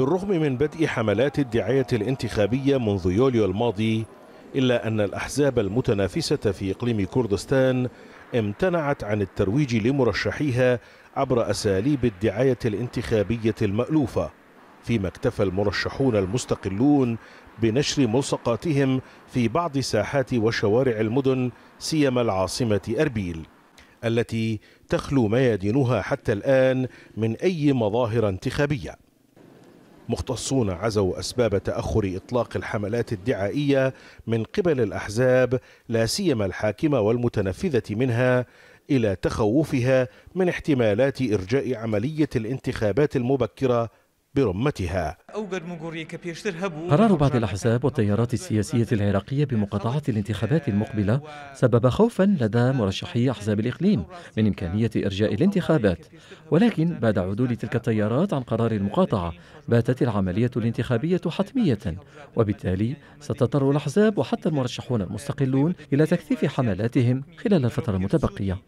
بالرغم من بدء حملات الدعاية الانتخابية منذ يوليو الماضي إلا أن الأحزاب المتنافسة في إقليم كردستان امتنعت عن الترويج لمرشحيها عبر أساليب الدعاية الانتخابية المألوفة فيما اكتفى المرشحون المستقلون بنشر ملصقاتهم في بعض ساحات وشوارع المدن سيما العاصمة أربيل التي تخلو ميادينها حتى الآن من أي مظاهر انتخابية مختصون عزوا أسباب تأخر إطلاق الحملات الدعائية من قبل الأحزاب لا سيما الحاكمة والمتنفذة منها إلى تخوفها من احتمالات إرجاء عملية الانتخابات المبكرة برمتها قرار بعض الأحزاب والتيارات السياسية العراقية بمقاطعة الانتخابات المقبلة سبب خوفا لدى مرشحي أحزاب الإقليم من إمكانية إرجاء الانتخابات ولكن بعد عدول تلك التيارات عن قرار المقاطعة باتت العملية الانتخابية حتمية وبالتالي ستضطر الأحزاب وحتى المرشحون المستقلون إلى تكثيف حملاتهم خلال الفترة المتبقية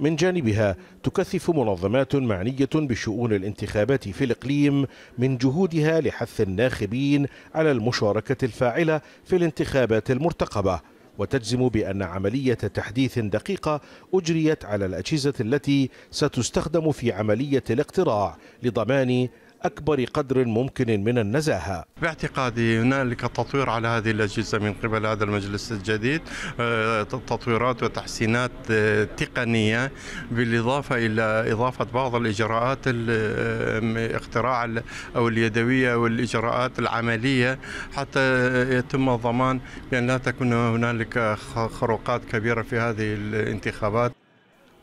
من جانبها تكثف منظمات معنية بشؤون الانتخابات في الإقليم من جهودها لحث الناخبين على المشاركة الفاعلة في الانتخابات المرتقبة وتجزم بأن عملية تحديث دقيقة أجريت على الأجهزة التي ستستخدم في عملية الاقتراع لضمان أكبر قدر ممكن من النزاهة باعتقادي هنالك تطوير على هذه الأجهزة من قبل هذا المجلس الجديد آه، تطويرات وتحسينات آه، تقنية بالإضافة إلى إضافة بعض الإجراءات الاختراع أو اليدوية والإجراءات العملية حتى يتم الضمان بأن لا تكون هنالك خروقات كبيرة في هذه الانتخابات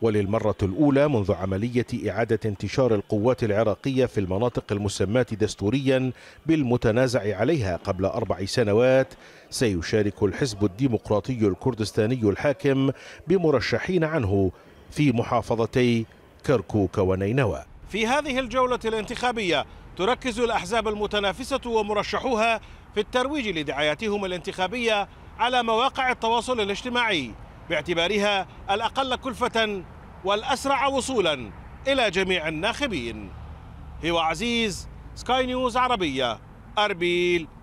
وللمرة الأولى منذ عملية إعادة انتشار القوات العراقية في المناطق المسماة دستوريا بالمتنازع عليها قبل أربع سنوات سيشارك الحزب الديمقراطي الكردستاني الحاكم بمرشحين عنه في محافظتي كركوك ونينوى في هذه الجولة الانتخابية تركز الأحزاب المتنافسة ومرشحوها في الترويج لدعاياتهم الانتخابية على مواقع التواصل الاجتماعي باعتبارها الأقل كلفة والأسرع وصولا إلى جميع الناخبين هو عزيز سكاي نيوز عربية أربيل